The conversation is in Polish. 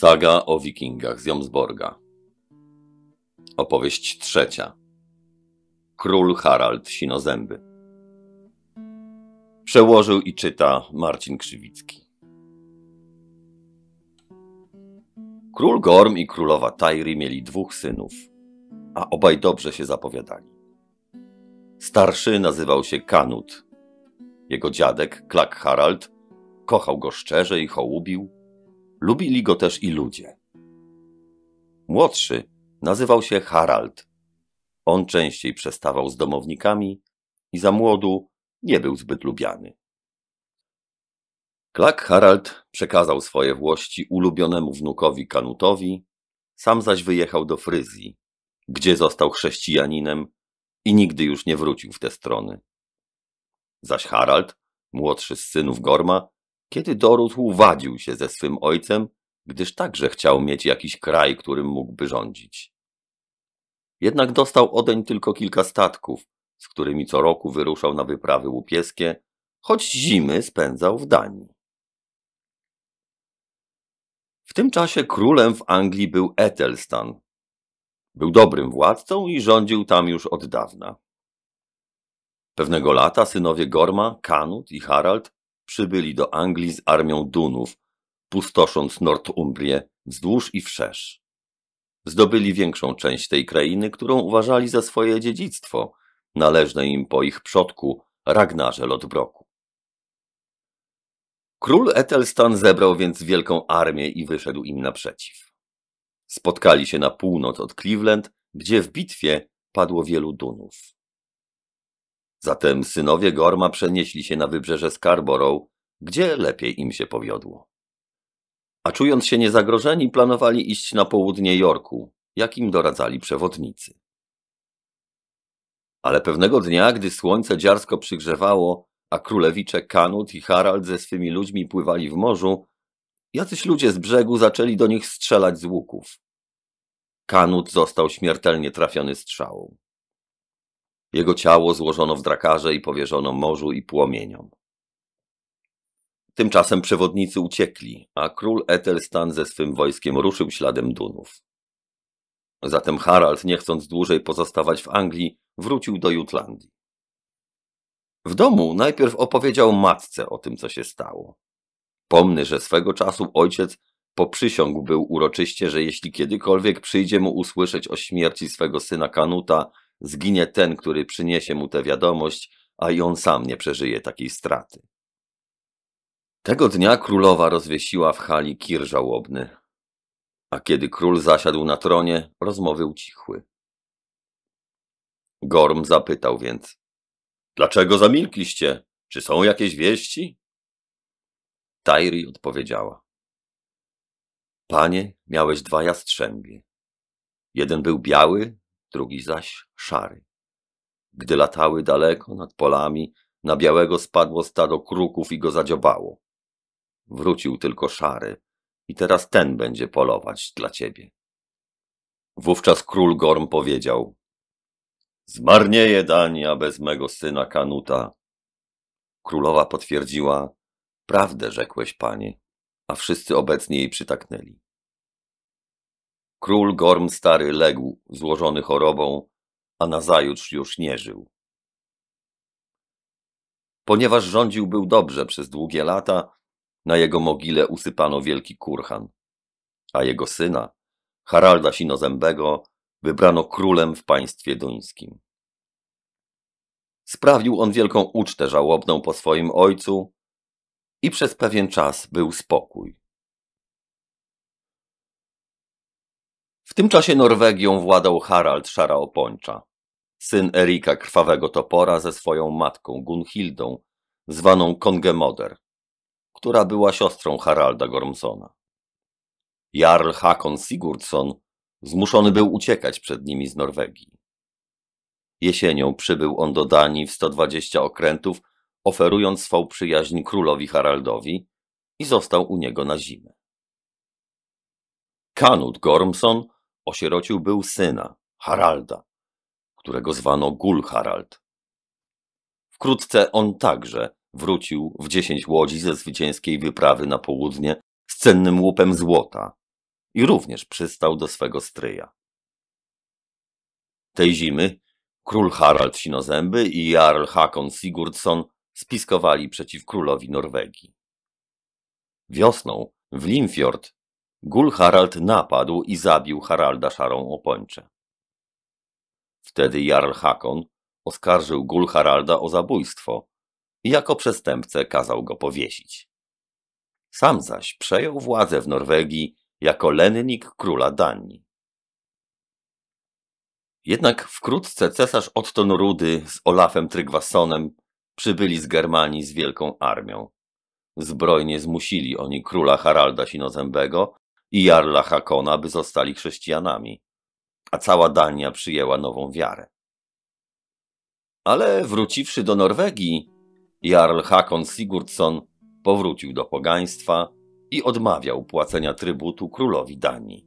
Saga o wikingach z Jomsborga. Opowieść trzecia. Król Harald Sinozęby. Przełożył i czyta Marcin Krzywicki. Król Gorm i królowa Tairi mieli dwóch synów, a obaj dobrze się zapowiadali. Starszy nazywał się Kanut. Jego dziadek, Klak Harald, kochał go szczerze i hołubił – Lubili go też i ludzie. Młodszy nazywał się Harald. On częściej przestawał z domownikami i za młodu nie był zbyt lubiany. Klak Harald przekazał swoje włości ulubionemu wnukowi Kanutowi, sam zaś wyjechał do Fryzji, gdzie został chrześcijaninem i nigdy już nie wrócił w te strony. Zaś Harald, młodszy z synów Gorma, kiedy dorósł, wadził się ze swym ojcem, gdyż także chciał mieć jakiś kraj, którym mógłby rządzić. Jednak dostał odeń tylko kilka statków, z którymi co roku wyruszał na wyprawy łupieskie, choć zimy spędzał w Danii. W tym czasie królem w Anglii był Etelstan. Był dobrym władcą i rządził tam już od dawna. Pewnego lata synowie Gorma, Kanut i Harald przybyli do Anglii z armią Dunów, pustosząc Nordumbrię wzdłuż i wszerz. Zdobyli większą część tej krainy, którą uważali za swoje dziedzictwo, należne im po ich przodku Ragnarze Lodbroku. Król Etelstan zebrał więc wielką armię i wyszedł im naprzeciw. Spotkali się na północ od Cleveland, gdzie w bitwie padło wielu Dunów. Zatem synowie Gorma przenieśli się na wybrzeże Scarborough, gdzie lepiej im się powiodło. A czując się niezagrożeni, planowali iść na południe Jorku, jak im doradzali przewodnicy. Ale pewnego dnia, gdy słońce dziarsko przygrzewało, a królewicze Kanut i Harald ze swymi ludźmi pływali w morzu, jacyś ludzie z brzegu zaczęli do nich strzelać z łuków. Kanut został śmiertelnie trafiony strzałą. Jego ciało złożono w drakarze i powierzono morzu i płomieniom. Tymczasem przewodnicy uciekli, a król Etelstan ze swym wojskiem ruszył śladem Dunów. Zatem Harald, nie chcąc dłużej pozostawać w Anglii, wrócił do Jutlandii. W domu najpierw opowiedział matce o tym, co się stało. Pomny, że swego czasu ojciec poprzysiągł był uroczyście, że jeśli kiedykolwiek przyjdzie mu usłyszeć o śmierci swego syna Kanuta, zginie ten, który przyniesie mu tę wiadomość, a i on sam nie przeżyje takiej straty. Tego dnia królowa rozwiesiła w hali kir żałobny, a kiedy król zasiadł na tronie, rozmowy ucichły. Gorm zapytał więc: Dlaczego zamilkliście? Czy są jakieś wieści? Tairi odpowiedziała: Panie, miałeś dwa jastrzębie. Jeden był biały, drugi zaś szary. Gdy latały daleko nad polami, na białego spadło stado kruków i go zadziobało. Wrócił tylko szary i teraz ten będzie polować dla ciebie. Wówczas król Gorm powiedział Zmarnieje Dania bez mego syna Kanuta. Królowa potwierdziła Prawdę rzekłeś, panie, a wszyscy obecni jej przytaknęli. Król Gorm Stary legł, złożony chorobą, a nazajutrz już nie żył. Ponieważ rządził był dobrze przez długie lata, na jego mogile usypano wielki kurhan, a jego syna, Haralda Sinozębego, wybrano królem w państwie duńskim. Sprawił on wielką ucztę żałobną po swoim ojcu i przez pewien czas był spokój. tym czasie Norwegią władał Harald Szara Opończa, syn Erika Krwawego Topora ze swoją matką Gunhildą, zwaną Kongemoder, która była siostrą Haralda Gormsona. Jarl Hakon Sigurdsson zmuszony był uciekać przed nimi z Norwegii. Jesienią przybył on do Danii w 120 okrętów, oferując swą przyjaźń królowi Haraldowi i został u niego na zimę. Kanut Gormson osierocił był syna, Haralda, którego zwano Gul Harald. Wkrótce on także wrócił w dziesięć łodzi ze zwycięskiej wyprawy na południe z cennym łupem złota i również przystał do swego stryja. Tej zimy król Harald Sinozęby i Jarl Hakon Sigurdsson spiskowali przeciw królowi Norwegii. Wiosną w Limfjord Gul Harald napadł i zabił Haralda szarą opończę. Wtedy Jarl Hakon oskarżył Gul Haralda o zabójstwo i jako przestępcę kazał go powiesić. Sam zaś przejął władzę w Norwegii jako lennik króla Danii. Jednak wkrótce cesarz Otton Rudy z Olafem Trygvassonem przybyli z Germanii z wielką armią. Zbrojnie zmusili oni króla Haralda Sinozębego i Jarla Hakona, by zostali chrześcijanami, a cała Dania przyjęła nową wiarę. Ale wróciwszy do Norwegii, Jarl Hakon Sigurdsson powrócił do pogaństwa i odmawiał płacenia trybutu królowi Danii.